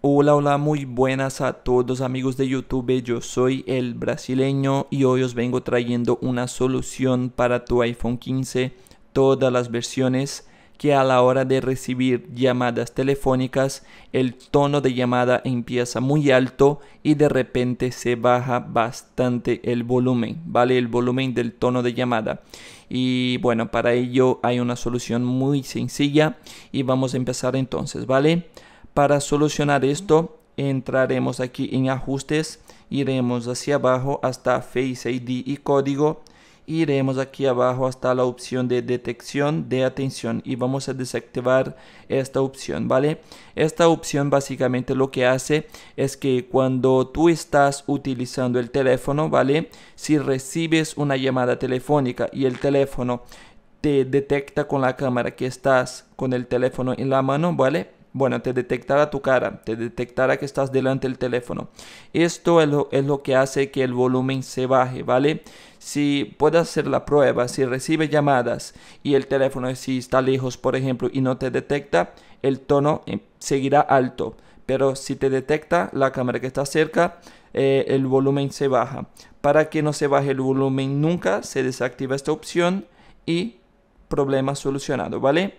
Hola, hola, muy buenas a todos amigos de YouTube, yo soy el brasileño y hoy os vengo trayendo una solución para tu iPhone 15, todas las versiones que a la hora de recibir llamadas telefónicas el tono de llamada empieza muy alto y de repente se baja bastante el volumen, ¿vale? El volumen del tono de llamada. Y bueno, para ello hay una solución muy sencilla y vamos a empezar entonces, ¿vale? vale para solucionar esto, entraremos aquí en ajustes, iremos hacia abajo hasta Face ID y código, iremos aquí abajo hasta la opción de detección de atención y vamos a desactivar esta opción, ¿vale? Esta opción básicamente lo que hace es que cuando tú estás utilizando el teléfono, ¿vale? Si recibes una llamada telefónica y el teléfono te detecta con la cámara que estás con el teléfono en la mano, ¿vale? Bueno, te detectará tu cara, te detectará que estás delante del teléfono. Esto es lo, que hace que el volumen se baje, ¿vale? Si puedes hacer la prueba, si recibe llamadas y el teléfono si está lejos, por ejemplo, y no te detecta, el tono eh, seguirá alto. Pero si te detecta la cámara que está cerca, eh, el volumen se baja. Para que no se baje el volumen nunca, se desactiva esta opción y problema solucionado, ¿vale?